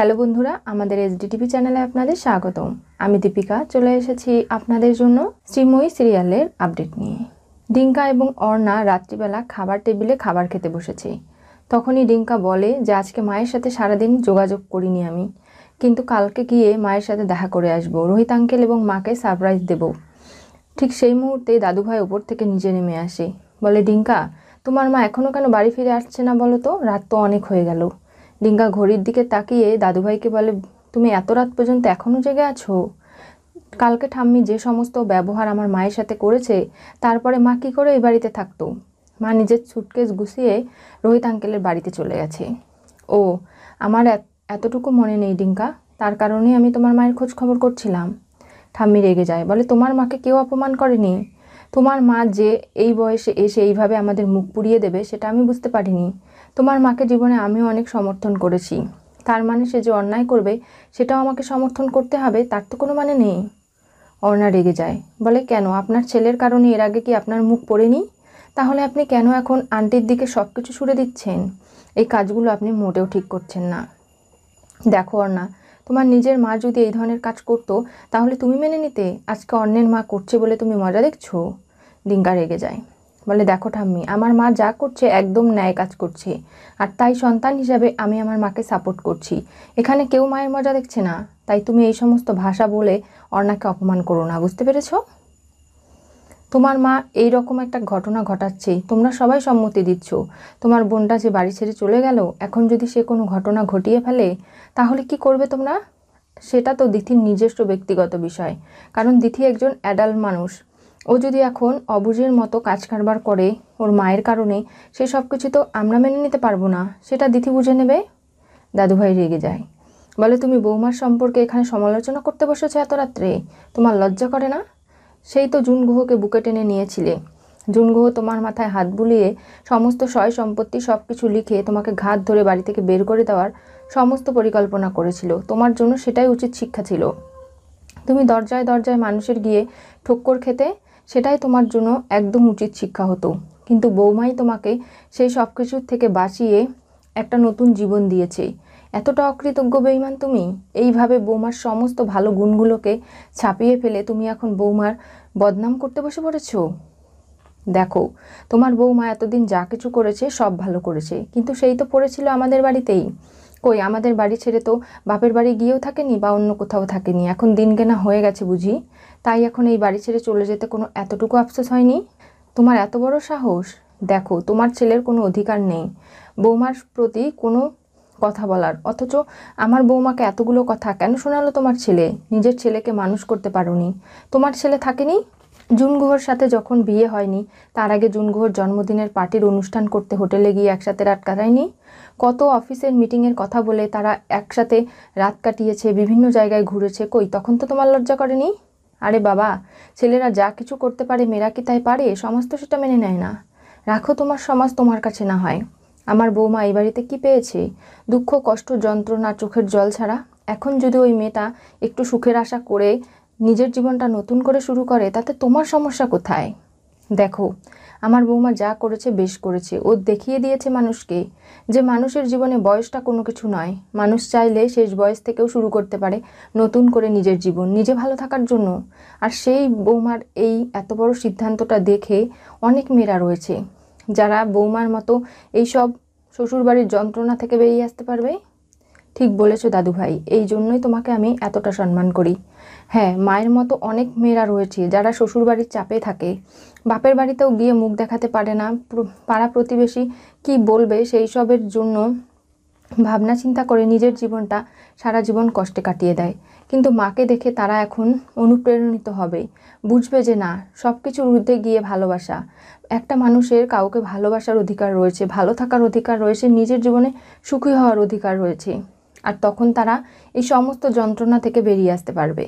hello বন্ধুরা আমাদের SDTV চ্যানেলে আপনাদের স্বাগতম আমি দীপিকা চলে এসেছি আপনাদের জন্য শ্রীময়ী সিরিয়ালের আপডেট নিয়ে ডিঙ্কা এবং অর্ণা রাত্রিবেলা খাবার টেবিলে খাবার খেতে বসেছে তখনই ডিঙ্কা বলে যে আজকে মায়ের সাথে সারাদিন যোগাযোগ করিনি আমি কিন্তু কালকে গিয়ে মায়ের সাথে দেখা করে আসব রোহিত আঙ্কেল এবং মাকে সারপ্রাইজ দেব ঠিক সেই মুহূর্তে দাদুভাই ওপর থেকে নিজে নেমে আসে বলে ডিঙ্কা তোমার মা এখনও কেন বাড়ি ফিরে আসছে না বলো তো রাত তো অনেক হয়ে গেল ডিঙ্গা ঘড়ির দিকে তাকিয়ে দাদুভাইকে বলে তুমি এত রাত পর্যন্ত এখনও জেগে আছো কালকে ঠাম্মি যে সমস্ত ব্যবহার আমার মায়ের সাথে করেছে তারপরে মা কী করে এই বাড়িতে থাকতো মা নিজের সুটকেস গুছিয়ে রোহিত আঙ্কেলের বাড়িতে চলে গেছে ও আমার এতটুকু মনে নেই ডিঙ্কা তার কারণেই আমি তোমার মায়ের খোঁজ খবর করছিলাম ঠাম্মি রেগে যায় বলে তোমার মাকে কেউ অপমান করেনি তোমার মা যে এই বয়সে এসে এইভাবে আমাদের মুখ পুড়িয়ে দেবে সেটা আমি বুঝতে পারিনি তোমার মাকে জীবনে আমিও অনেক সমর্থন করেছি তার মানে সে যে অন্যায় করবে সেটাও আমাকে সমর্থন করতে হবে তার তো কোনো মানে নেই অর্ণা রেগে যায় বলে কেন আপনার ছেলের কারণে এর আগে কি আপনার মুখ পড়েনি তাহলে আপনি কেন এখন আন্টির দিকে সব কিছু ছুড়ে দিচ্ছেন এই কাজগুলো আপনি মোটেও ঠিক করছেন না দেখো অর্ণা তোমার নিজের মা যদি এই ধরনের কাজ করতো তাহলে তুমি মেনে নিতে আজকে অন্যের মা করছে বলে তুমি মজা দেখছো দিঙ্গা রেগে যায় বলে দেখো ঠাম্মি আমার মা যা করছে একদম ন্যায় কাজ করছে আর তাই সন্তান হিসাবে আমি আমার মাকে সাপোর্ট করছি এখানে কেউ মায়ের মজা দেখছে না তাই তুমি এই সমস্ত ভাষা বলে অর্ণাকে অপমান করো না বুঝতে পেরেছ তোমার মা এই রকম একটা ঘটনা ঘটাচ্ছে তোমরা সবাই সম্মতি দিচ্ছ তোমার বোনটা যে বাড়ি ছেড়ে চলে গেল এখন যদি সে কোনো ঘটনা ঘটিয়ে ফেলে তাহলে কি করবে তোমরা সেটা তো দিথির নিজস্ব ব্যক্তিগত বিষয় কারণ দিথি একজন অ্যাডাল্ট মানুষ ও যদি এখন অবুঝের মতো কাজ কারবার করে ওর মায়ের কারণে সে সব কিছু তো আমরা মেনে নিতে পারবো না সেটা দিথি বুঝে নেবে দাদুভাই রেগে যায় বলে তুমি বৌমার সম্পর্কে এখানে সমালোচনা করতে বসেছ এত রাত্রে তোমার লজ্জা করে না সেই তো জুন গুহকে বুকে টেনে নিয়েছিলে জুন গুহ তোমার মাথায় হাত বুলিয়ে সমস্ত সয় সম্পত্তি সব কিছু লিখে তোমাকে ঘাত ধরে বাড়ি থেকে বের করে দেওয়ার সমস্ত পরিকল্পনা করেছিল তোমার জন্য সেটাই উচিত শিক্ষা ছিল তুমি দরজায় দরজায় মানুষের গিয়ে ঠোক্কর খেতে সেটাই তোমার জন্য একদম উচিত শিক্ষা হতো কিন্তু বৌমাই তোমাকে সেই সব কিছুর থেকে বাঁচিয়ে একটা নতুন জীবন দিয়েছে এতটা অকৃতজ্ঞ বেইমান তুমি এইভাবে বৌমার সমস্ত ভালো গুণগুলোকে ছাপিয়ে ফেলে তুমি এখন বৌমার বদনাম করতে বসে পড়েছ দেখো তোমার বৌমা এতদিন যা কিছু করেছে সব ভালো করেছে কিন্তু সেই তো পড়েছিল আমাদের বাড়িতেই কই আমাদের বাড়ি ছেড়ে তো বাপের বাড়ি গিয়েও থাকেনি বা অন্য কোথাও থাকেনি এখন দিন কেনা হয়ে গেছে বুঝি তাই এখন এই বাড়ি ছেড়ে চলে যেতে কোনো এতটুকু আফসোস হয়নি তোমার এত বড় সাহস দেখো তোমার ছেলের কোনো অধিকার নেই বৌমার প্রতি কোনো কথা বলার অথচ আমার বৌমাকে এতগুলো কথা কেন শোনালো তোমার ছেলে নিজের ছেলেকে মানুষ করতে পারোনি তোমার ছেলে থাকেনি জুনগুহর সাথে যখন বিয়ে হয়নি তার আগে জুনগুহর জন্মদিনের পার্টির অনুষ্ঠান করতে হোটেলে গিয়ে একসাথে রাত কাটায়নি কত অফিসের মিটিংয়ের কথা বলে তারা একসাথে রাত কাটিয়েছে বিভিন্ন জায়গায় ঘুরেছে কই তখন তো তোমার লজ্জা করেনি আরে বাবা ছেলেরা যা কিছু করতে পারে মেয়েরা কি তাই পারে সমাজ তো সেটা মেনে নেয় না রাখো তোমার সমাজ তোমার কাছে না হয় আমার বৌমা এই বাড়িতে কী পেয়েছে দুঃখ কষ্ট যন্ত্রণা চোখের জল ছাড়া এখন যদি ওই মেয়েটা একটু সুখের আশা করে নিজের জীবনটা নতুন করে শুরু করে তাতে তোমার সমস্যা কোথায় দেখো আমার বৌমা যা করেছে বেশ করেছে ও দেখিয়ে দিয়েছে মানুষকে যে মানুষের জীবনে বয়সটা কোনো কিছু নয় মানুষ চাইলে শেষ বয়স থেকেও শুরু করতে পারে নতুন করে নিজের জীবন নিজে ভালো থাকার জন্য আর সেই বৌমার এই এত বড় সিদ্ধান্তটা দেখে অনেক মেয়েরা রয়েছে যারা বৌমার মতো এইসব শ্বশুরবাড়ির যন্ত্রণা থেকে বেরিয়ে আসতে পারবে ঠিক বলেছো দাদু ভাই এই জন্যই তোমাকে আমি এতটা সম্মান করি হ্যাঁ মায়ের মতো অনেক মেয়েরা রয়েছে যারা শ্বশুরবাড়ির চাপে থাকে বাপের বাড়িতেও গিয়ে মুখ দেখাতে পারে না পাড়া প্রতিবেশী কি বলবে সেই সবের জন্য ভাবনা চিন্তা করে নিজের জীবনটা সারা জীবন কষ্টে কাটিয়ে দেয় কিন্তু মাকে দেখে তারা এখন অনুপ্রেরণিত হবে বুঝবে যে না সব কিছুর ঊর্ধ্বে গিয়ে ভালোবাসা একটা মানুষের কাউকে ভালোবাসার অধিকার রয়েছে ভালো থাকার অধিকার রয়েছে নিজের জীবনে সুখী হওয়ার অধিকার রয়েছে আর তখন তারা এই সমস্ত যন্ত্রণা থেকে বেরিয়ে আসতে পারবে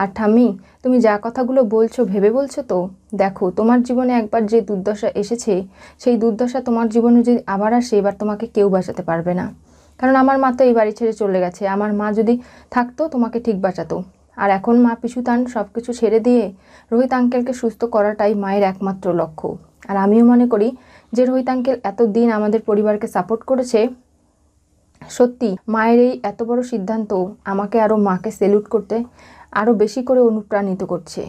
আর ঠাম্মি তুমি যা কথাগুলো বলছো ভেবে বলছো তো দেখো তোমার জীবনে একবার যে দুর্দশা এসেছে সেই দুর্দশা তোমার জীবনে যদি আবার আসে এবার তোমাকে কেউ বাঁচাতে পারবে না কারণ আমার মা তো এই বাড়ি ছেড়ে চলে গেছে আমার মা যদি থাকতো তোমাকে ঠিক বাঁচাতো আর এখন মা পিছুতান সব কিছু ছেড়ে দিয়ে রোহিত আঙ্কেলকে সুস্থ করাটাই মায়ের একমাত্র লক্ষ্য আর আমিও মনে করি যে রোহিত আঙ্কেল এতদিন আমাদের পরিবারকে সাপোর্ট করেছে সত্যি মায়ের এই এত বড় সিদ্ধান্ত আমাকে আরও মাকে সেলুট করতে আরও বেশি করে অনুপ্রাণিত করছে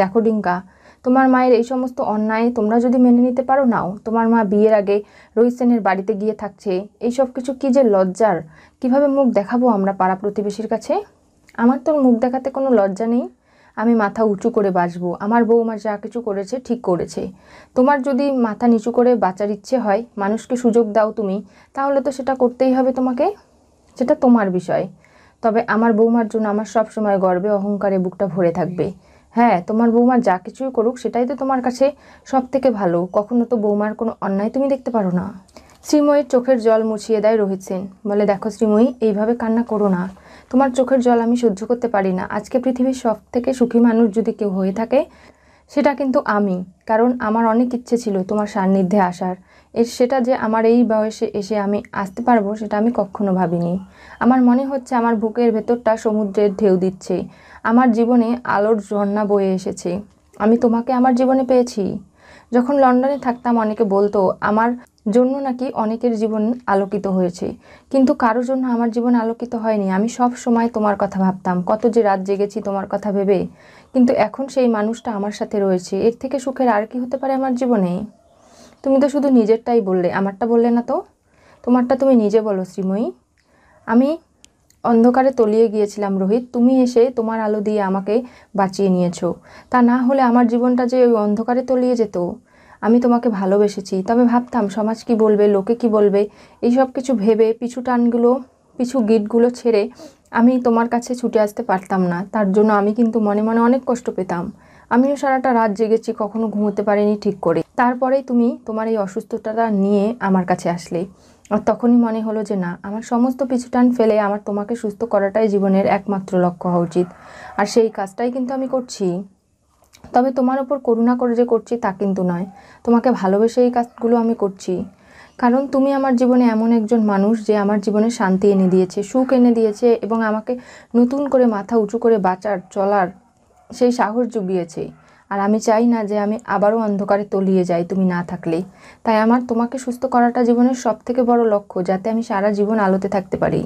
দেখো ডিঙ্কা তোমার মায়ের এই সমস্ত অন্যায় তোমরা যদি মেনে নিতে পারো নাও তোমার মা বিয়ের আগে রোহিত সেনের বাড়িতে গিয়ে থাকছে এই সব কিছু কী যে লজ্জার কিভাবে মুখ দেখাবো আমরা পাড়া প্রতিবেশীর কাছে আমার তোর মুখ দেখাতে কোনো লজ্জা নেই আমি মাথা উঁচু করে বাঁচবো আমার বৌমা যা কিছু করেছে ঠিক করেছে তোমার যদি মাথা নিচু করে বাঁচার ইচ্ছে হয় মানুষকে সুযোগ দাও তুমি তাহলে তো সেটা করতেই হবে তোমাকে সেটা তোমার বিষয় তবে আমার বৌমার জন্য আমার সব সময় গর্বে অহংকারে বুকটা ভরে থাকবে হ্যাঁ তোমার বৌমার যা কিছুই করুক সেটাই তো তোমার কাছে সব থেকে ভালো কখনো তো বৌমার কোনো অন্যায় তুমি দেখতে পারো না শ্রীময়ীর চোখের জল মুছিয়ে দেয় রোহিত সেন বলে দেখো শ্রীময়ী এইভাবে কান্না করো না তোমার চোখের জল আমি সহ্য করতে পারি না আজকে পৃথিবীর সব থেকে সুখী মানুষ যদি কেউ হয়ে থাকে সেটা কিন্তু আমি কারণ আমার অনেক ইচ্ছে ছিল তোমার সান্নিধ্যে আসার এর সেটা যে আমার এই বয়সে এসে আমি আসতে পারবো সেটা আমি কখনো ভাবিনি আমার মনে হচ্ছে আমার বুকের ভেতরটা সমুদ্রের ঢেউ দিচ্ছে আমার জীবনে আলোর ঝর্ণা বয়ে এসেছে আমি তোমাকে আমার জীবনে পেয়েছি যখন লন্ডনে থাকতাম অনেকে বলতো আমার জন্য নাকি অনেকের জীবন আলোকিত হয়েছে কিন্তু কারোর জন্য আমার জীবন আলোকিত হয়নি আমি সব সময় তোমার কথা ভাবতাম কত যে রাত জেগেছি তোমার কথা ভেবে কিন্তু এখন সেই মানুষটা আমার সাথে রয়েছে এর থেকে সুখের আর কি হতে পারে আমার জীবনে তুমি তো শুধু নিজেরটাই বললে আমারটা বললে না তো তোমারটা তুমি নিজে বলো শ্রীময়ী আমি অন্ধকারে তলিয়ে গিয়েছিলাম রোহিত তুমি এসে তোমার আলো দিয়ে আমাকে বাঁচিয়ে নিয়েছো তা না হলে আমার জীবনটা যে ওই অন্ধকারে তলিয়ে যেত আমি তোমাকে ভালোবেসেছি তবে ভাবতাম সমাজ কি বলবে লোকে কি বলবে এই সব কিছু ভেবে পিছু টানগুলো পিছু গিটগুলো ছেড়ে আমি তোমার কাছে ছুটে আসতে পারতাম না তার জন্য আমি কিন্তু মনে মনে অনেক কষ্ট পেতাম আমিও সারাটা রাত জেগেছি কখনো ঘুমোতে পারিনি ঠিক করে তারপরেই তুমি তোমার এই অসুস্থতাটা নিয়ে আমার কাছে আসলে আর তখনই মনে হলো যে না আমার সমস্ত পিছুটান ফেলে আমার তোমাকে সুস্থ করাটাই জীবনের একমাত্র লক্ষ্য হওয়া উচিত আর সেই কাজটাই কিন্তু আমি করছি তবে তোমার ওপর করুণা করে যে করছি তা কিন্তু নয় তোমাকে ভালোবেসে এই কাজগুলো আমি করছি কারণ তুমি আমার জীবনে এমন একজন মানুষ যে আমার জীবনে শান্তি এনে দিয়েছে সুখ এনে দিয়েছে এবং আমাকে নতুন করে মাথা উঁচু করে বাঁচার চলার সেই সাহস জুগিয়েছে আর আমি চাই না যে আমি আবারও অন্ধকারে তলিয়ে যাই তুমি না থাকলে তাই আমার তোমাকে সুস্থ করাটা জীবনের সব থেকে বড় লক্ষ্য যাতে আমি সারা জীবন আলোতে থাকতে পারি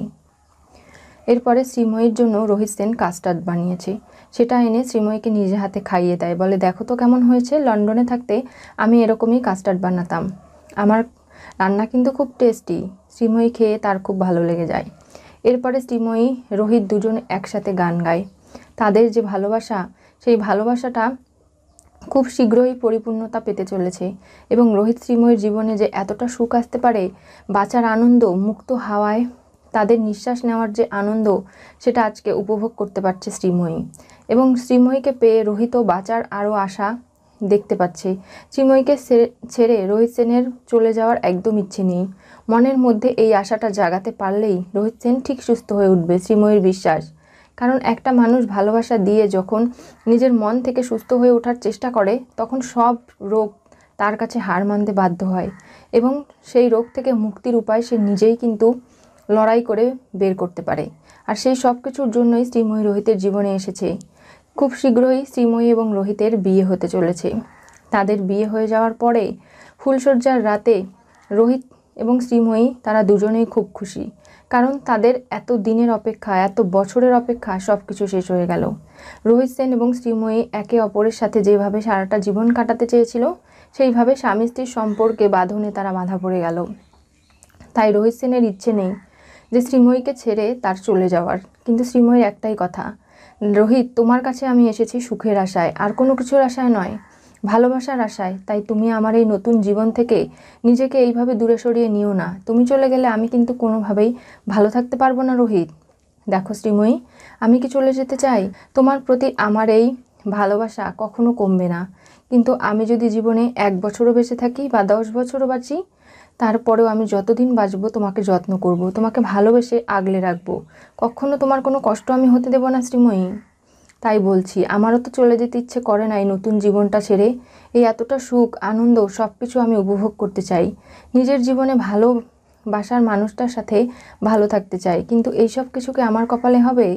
এরপরে শ্রীময়ীর জন্য রোহিত সেন কাস্টার্ড বানিয়েছে সেটা এনে শ্রীময়ীকে নিজে হাতে খাইয়ে দেয় বলে দেখো তো কেমন হয়েছে লন্ডনে থাকতে আমি এরকমই কাস্টার্ড বানাতাম আমার রান্না কিন্তু খুব টেস্টি শ্রীময়ী খেয়ে তার খুব ভালো লেগে যায় এরপরে শ্রীময়ী রোহিত দুজন একসাথে গান গায় তাদের যে ভালোবাসা সেই ভালোবাসাটা খুব শীঘ্রই পরিপূর্ণতা পেতে চলেছে এবং রোহিত শ্রীময়ীর জীবনে যে এতটা সুখ আসতে পারে বাঁচার আনন্দ মুক্ত হাওয়ায় তাদের নিঃশ্বাস নেওয়ার যে আনন্দ সেটা আজকে উপভোগ করতে পারছে শ্রীময়ী এবং শ্রীময়ীকে পেয়ে রোহিত বাঁচার আরও আশা দেখতে পাচ্ছে শ্রীময়ীকে ছেড়ে রোহিত সেনের চলে যাওয়ার একদম ইচ্ছে নেই মনের মধ্যে এই আশাটা জাগাতে পারলেই রোহিত সেন ঠিক সুস্থ হয়ে উঠবে শ্রীময়ীর বিশ্বাস কারণ একটা মানুষ ভালোবাসা দিয়ে যখন নিজের মন থেকে সুস্থ হয়ে ওঠার চেষ্টা করে তখন সব রোগ তার কাছে হার মানতে বাধ্য হয় এবং সেই রোগ থেকে মুক্তির উপায় সে নিজেই কিন্তু লড়াই করে বের করতে পারে আর সেই সব কিছুর জন্যই শ্রীময়ী রোহিতের জীবনে এসেছে খুব শীঘ্রই শ্রীময়ী এবং রোহিতের বিয়ে হতে চলেছে তাদের বিয়ে হয়ে যাওয়ার পরে ফুলশয্যার রাতে রোহিত এবং শ্রীময়ী তারা দুজনেই খুব খুশি কারণ তাদের এত দিনের অপেক্ষা এত বছরের অপেক্ষা সব কিছু শেষ হয়ে গেল রোহিত সেন এবং শ্রীময়ী একে অপরের সাথে যেভাবে সারাটা জীবন কাটাতে চেয়েছিল সেইভাবে স্বামী স্ত্রীর সম্পর্কে বাঁধনে তারা বাঁধা পড়ে গেল তাই রোহিত সেনের ইচ্ছে নেই যে শ্রীময়ীকে ছেড়ে তার চলে যাওয়ার কিন্তু শ্রীময়ীর একটাই কথা রোহিত তোমার কাছে আমি এসেছি সুখের আশায় আর কোনো কিছুর আশায় নয় ভালোবাসার আশায় তাই তুমি আমার এই নতুন জীবন থেকে নিজেকে এইভাবে দূরে সরিয়ে নিও না তুমি চলে গেলে আমি কিন্তু কোনোভাবেই ভালো থাকতে পারবো না রোহিত দেখো শ্রীময়ী আমি কি চলে যেতে চাই তোমার প্রতি আমার এই ভালোবাসা কখনো কমবে না কিন্তু আমি যদি জীবনে এক বছরও বেঁচে থাকি বা দশ বছরও বাঁচি তারপরেও আমি যতদিন বাঁচব তোমাকে যত্ন করব তোমাকে ভালোবেসে আগলে রাখব কখনো তোমার কোনো কষ্ট আমি হতে দেব না শ্রীময়ী তাই বলছি আমারও তো চলে যেতে ইচ্ছে করে না এই নতুন জীবনটা ছেড়ে এই এতটা সুখ আনন্দ সব কিছু আমি উপভোগ করতে চাই নিজের জীবনে ভালো বাসার মানুষটার সাথে ভালো থাকতে চাই কিন্তু এইসব কিছুকে আমার কপালে হবে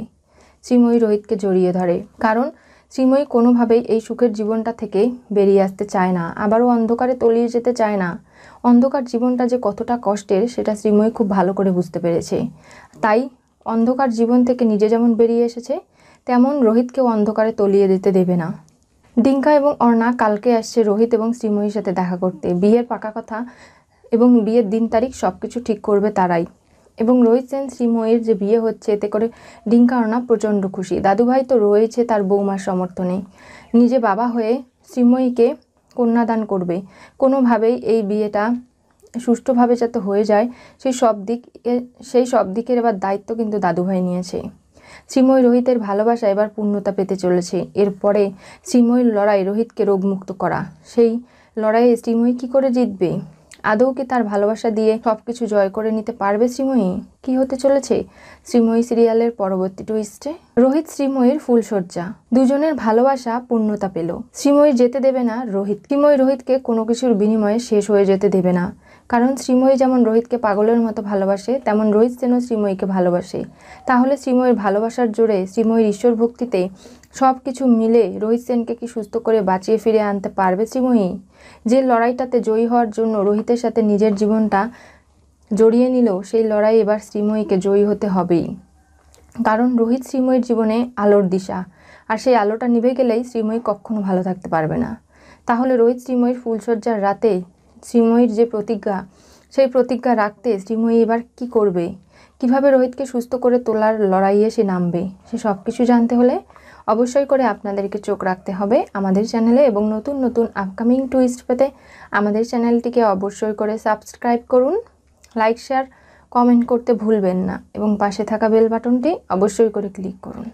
শ্রীময়ী রোহিতকে জড়িয়ে ধরে কারণ শ্রীময়ী কোনোভাবেই এই সুখের জীবনটা থেকে বেরিয়ে আসতে চায় না আবারও অন্ধকারে তলিয়ে যেতে চায় না অন্ধকার জীবনটা যে কতটা কষ্টের সেটা শ্রীময়ী খুব ভালো করে বুঝতে পেরেছে তাই অন্ধকার জীবন থেকে নিজে যেমন বেরিয়ে এসেছে তেমন রোহিতকেও অন্ধকারে তলিয়ে দিতে দেবে না ডিঙ্কা এবং অর্ণা কালকে আসছে রোহিত এবং শ্রীময়ীর সাথে দেখা করতে বিয়ের পাকা কথা এবং বিয়ের দিন তারিখ সব কিছু ঠিক করবে তারাই এবং রোহিত সেন শ্রীময়ের যে বিয়ে হচ্ছে এতে করে ডিঙ্কা অর্ণা প্রচণ্ড খুশি দাদুভাই তো রয়েছে তার বৌমার সমর্থনে নিজে বাবা হয়ে শ্রীময়ীকে কন্যাদান করবে কোনোভাবেই এই বিয়েটা সুষ্ঠুভাবে যাতে হয়ে যায় সেই সব দিক সেই সব দিকের এবার দায়িত্ব কিন্তু দাদুভাই নিয়েছে শ্রীময় রোহিতের ভালোবাসা এবার পূর্ণতা পেতে চলেছে এরপরে শ্রীময়ীর লড়াই রোহিতকে রোগমুক্ত করা সেই লড়াইয়ে শ্রীময়ী কী করে জিতবে আদৌ কি তার ভালোবাসা দিয়ে সব কিছু জয় করে নিতে পারবে শ্রীময়ী কি হতে চলেছে শ্রীময়ী সিরিয়ালের পরবর্তী টুইস্টে রোহিত শ্রীময়ীর ফুলশয্যা দুজনের ভালোবাসা পূর্ণতা পেল শ্রীময়ী যেতে দেবে না রোহিত শ্রীময়ী রোহিতকে কোনো কিছুর বিনিময়ে শেষ হয়ে যেতে দেবে না কারণ শ্রীময়ী যেমন রোহিতকে পাগলের মতো ভালোবাসে তেমন রোহিত যেন শ্রীময়ীকে ভালোবাসে তাহলে শ্রীময়ীর ভালোবাসার জোরে শ্রীময়ীর ঈশ্বর ভক্তিতে সব কিছু মিলে রোহিত সেনকে কি সুস্থ করে বাঁচিয়ে ফিরে আনতে পারবে শ্রীময়ী যে লড়াইটাতে জয়ী হওয়ার জন্য রোহিতের সাথে নিজের জীবনটা জড়িয়ে নিল সেই লড়াই এবার শ্রীময়ীকে জয়ী হতে হবেই কারণ রোহিত শ্রীময়ীর জীবনে আলোর দিশা আর সেই আলোটা নিভে গেলেই শ্রীময়ী কখনও ভালো থাকতে পারবে না তাহলে রোহিত শ্রীময়ীর ফুলসজ্জার রাতে শ্রীময়ীর যে প্রতিজ্ঞা সেই প্রতিজ্ঞা রাখতে শ্রীময়ী এবার কি করবে কিভাবে রোহিতকে সুস্থ করে তোলার লড়াইয়ে সে নামবে সে সব কিছু জানতে হলে অবশ্যই করে আপনাদেরকে চোখ রাখতে হবে আমাদের চ্যানেলে এবং নতুন নতুন আপকামিং টুইস্ট পেতে আমাদের চ্যানেলটিকে অবশ্যই করে সাবস্ক্রাইব করুন লাইক শেয়ার কমেন্ট করতে ভুলবেন না এবং পাশে থাকা বেল বাটনটি অবশ্যই করে ক্লিক করুন